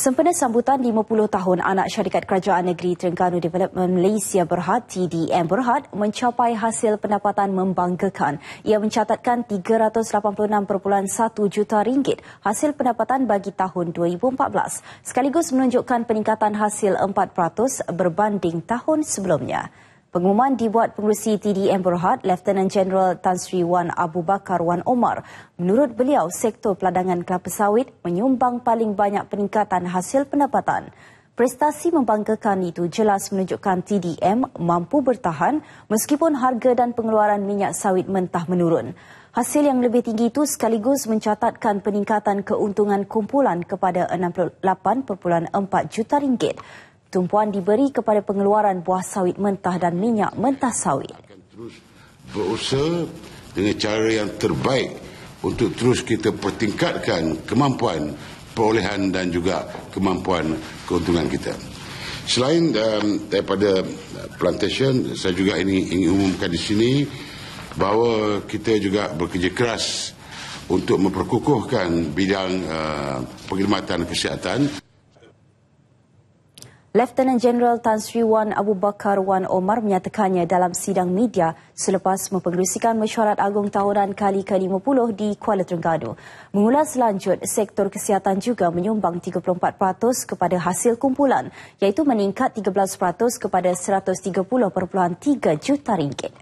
Sempena sambutan 50 tahun anak syarikat kerajaan negeri Terengganu Development Malaysia Berhad, TDM Berhad, mencapai hasil pendapatan membanggakan. Ia mencatatkan 386.1 juta ringgit hasil pendapatan bagi tahun 2014, sekaligus menunjukkan peningkatan hasil 4% berbanding tahun sebelumnya. Pengumuman dibuat pengurusi TDM Berhad, Lieutenant General Tan Sri Wan Abu Bakar Wan Omar. Menurut beliau, sektor peladangan kelapa sawit menyumbang paling banyak peningkatan hasil pendapatan. Prestasi membanggakan itu jelas menunjukkan TDM mampu bertahan meskipun harga dan pengeluaran minyak sawit mentah menurun. Hasil yang lebih tinggi itu sekaligus mencatatkan peningkatan keuntungan kumpulan kepada 68.4 juta ringgit tumpuan diberi kepada pengeluaran buah sawit mentah dan minyak mentah sawit. Akan terus berusaha dengan cara yang terbaik untuk terus kita pertingkatkan kemampuan perolehan dan juga kemampuan keuntungan kita. Selain um, daripada plantation, saya juga ini ingin umumkan di sini bahawa kita juga bekerja keras untuk memperkukuhkan bidang uh, perkhidmatan kesihatan. Lieutenant General Tan Sri Wan Abu Bakar Wan Omar menyatakannya dalam sidang media selepas mempengerusikan mesyuarat agung tahunan kali ke-50 di Kuala Terengganu. Mengulas lanjut, sektor kesihatan juga menyumbang 34% kepada hasil kumpulan iaitu meningkat 13% kepada 130.3 juta ringgit.